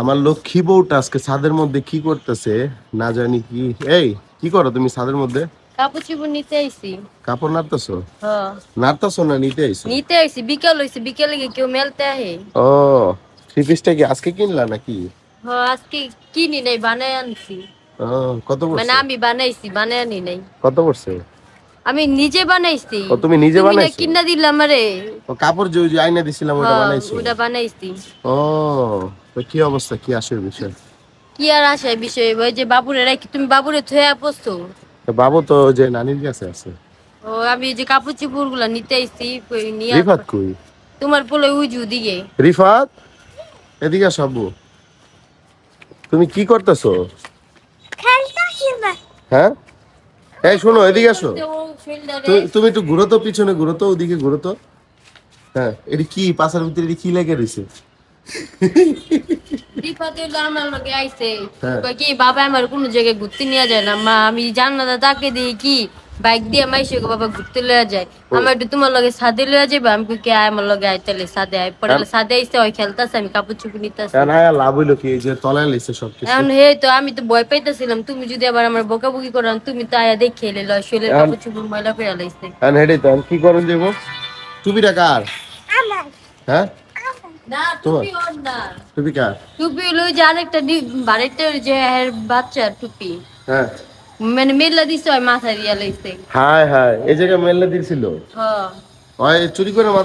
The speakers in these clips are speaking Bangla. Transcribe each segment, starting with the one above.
আমার লক্ষ্মী বউটা আজকে ছাদের মধ্যে কি করতেছে না জানি কি এই কি করো তুমি ছাদের মধ্যে কাপড় নিতে আইছি কাপড় নাড়তেছো হ্যাঁ। নাড়তেছো না নিতে নিতে বিকেল বিকেলে গিয়ে কেউ মেলতে আহে ও আজকে কিনলা নাকি হ্যাঁ, আজকে কিনি নাই বানাই ও কত পড়ছে মানে আমি বানাইছি নাই কত পড়ছে আমি নিজে বানাইছি ও তুমি নিজে বানাইছো কিনা দিলাম আরে ও কাপড় যে যে আইনা দিছিলাম ওটা বানাইছো ওটা বানাইছি ও তো কি অবস্থা কি আসে বিষয় কি আর আসে বিষয় ওই যে বাবুরে রাখি তুমি বাবুরে থয়া তো বাবু তো যে নানির কাছে আছে ও আমি যে কাপড় চোপড় গুলো নিতে আইছি নিয়া রিফাত কই তোমার পোলে উজু দিয়ে রিফাত এদিকে সবু তুমি কি করতেছো খেলতাছি হ্যাঁ এই শোনো এদিকে আসো তুমি একটু ঘুরো তো পিছনে ঘুরো তো ওদিকে ঘুরো তো হ্যাঁ এটা কি পাশের ভিতরে কি লেগে রয়েছে হ্যাঁ। কি বাবা আমার কোন জায়গায় ঘুরতে নিয়ে যায় না মা আমি জান্নাতে তাকে দিই কি বাইক দিয়ে আমার শিখো বাবা ঘুরতে লয়ে যায় আমার একটু তোমার লগে সাদে লয়ে যাবে আমি কি আয় আমার লগে আয় তাহলে সাদে আয় পড়ে হ্যাঁ। সাদে আইছে ওই খেলতাছে আমি কাপড় চুপি নিতাছি এখন হ্যাঁ, হ্যাঁ লাভ হইলো কি যে তলায় লইছে সব কিছু এখন হে তো আমি তো ভয় পাইতাছিলাম তুমি যদি আবার আমার বকি করান তুমি তো আয়া দেখে এলে লয় শুলে কাপড় চুপি ময়লা করে লইছে এখন হেডে তো আমি কি করুন যাবো তুমি কার আমার হ্যাঁ টুপি ওর কার টুপি লই যে আরেকটা বাড়িতে যে বাচ্চার টুপি হ্যাঁ মানে হ্যাঁ। তোমার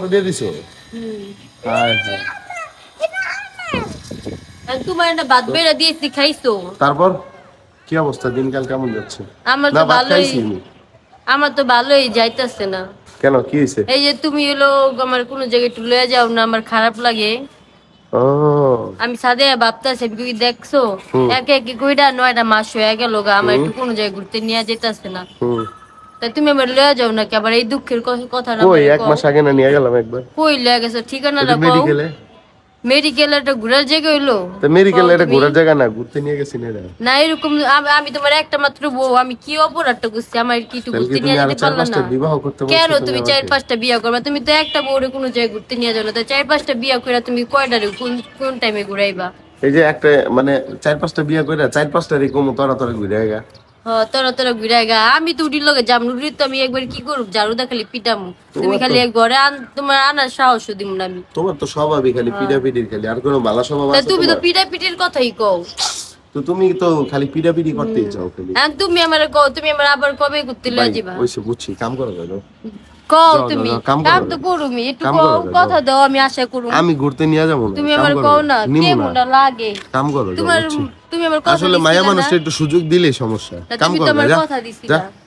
বেড়া দিয়েছি খাইছো তারপর কি অবস্থা দিনকাল কেমন যাচ্ছে আমার তো ভালোই আমার তো ভালোই না কেন কি হয়েছে এই যে তুমি হলো আমার কোনো জায়গায় একটু লয়ে যাও না আমার খারাপ লাগে আমি সাদে ভাবতেছি কি দেখছো একে একে কইরা নয়টা মাস হয়ে গেল গা আমার একটু কোনো জায়গায় ঘুরতে নিয়ে যেতেছে না তাই তুমি আবার লয়ে যাও নাকি আবার এই দুঃখের কথা না কই এক মাস আগে না নিয়ে গেলাম একবার কই লয়ে গেছো ঠিকানাটা কও মেডিকেল ঘোরার জায়গা হইলো হ্যাঁ, মেডিকেল ঘোরার জায়গা না ঘুরতে নিয়ে গেছি না এরকম আমি তোমার একটা মাত্র বউ আমি কি অপরাধটা করছি আমার কি একটু ঘুরতে নিয়ে যেতে না কেন তুমি চার পাঁচটা বিয়ে করবে তুমি তো একটা বউরে কোনো জায়গায় ঘুরতে নিয়ে যাও না চার পাঁচটা বিয়ে করে তুমি কয়টারে কোন কোন টাইমে ঘুরাইবা এই যে একটা মানে চার পাঁচটা বিয়ে করে চার পাঁচটা রে কমো ঘুরে গা তোরা তোরা ঘুরে গা আমি তো উডির লগে যাম তো আমি একবার কি করব ঝাড়ু দা খালি পিটাম তুমি খালি ঘরে আন তোমার আনার সাহস দিব না আমি তোমার তো স্বভাবই খালি হ্যাঁ। পিটা পিটির খালি আর কোনো স্বভাব আছে তুমি তো পিটা পিটির কথাই কও তো তুমি তো খালি পিটা পিটি করতেই চাও খালি হ্যাঁ, তুমি আমার কও তুমি আমার আবার কবে করতে ওইসব বুঝছি কাম করো কও তুমি কাম তো করুমি কথা দাও আমি আশা করুম আমি ঘুরতে নিয়ে যাব তুমি আমার কও না কাম করো তোমার তুমি আসলে মায়া মানুষটা একটু সুযোগ দিলে সমস্যা কথা দিছিলা